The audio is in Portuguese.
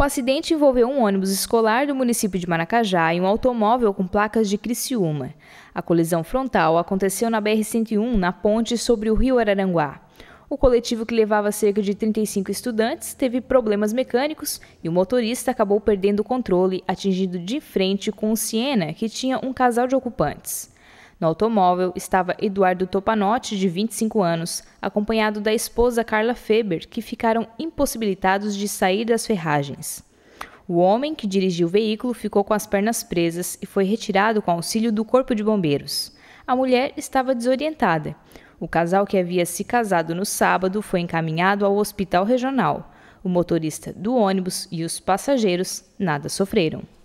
O acidente envolveu um ônibus escolar do município de Maracajá e um automóvel com placas de Criciúma. A colisão frontal aconteceu na BR-101, na ponte sobre o rio Araranguá. O coletivo que levava cerca de 35 estudantes teve problemas mecânicos e o motorista acabou perdendo o controle, atingindo de frente com o Siena, que tinha um casal de ocupantes. No automóvel estava Eduardo Topanotti, de 25 anos, acompanhado da esposa Carla Feber, que ficaram impossibilitados de sair das ferragens. O homem que dirigiu o veículo ficou com as pernas presas e foi retirado com auxílio do Corpo de Bombeiros. A mulher estava desorientada. O casal que havia se casado no sábado foi encaminhado ao hospital regional. O motorista do ônibus e os passageiros nada sofreram.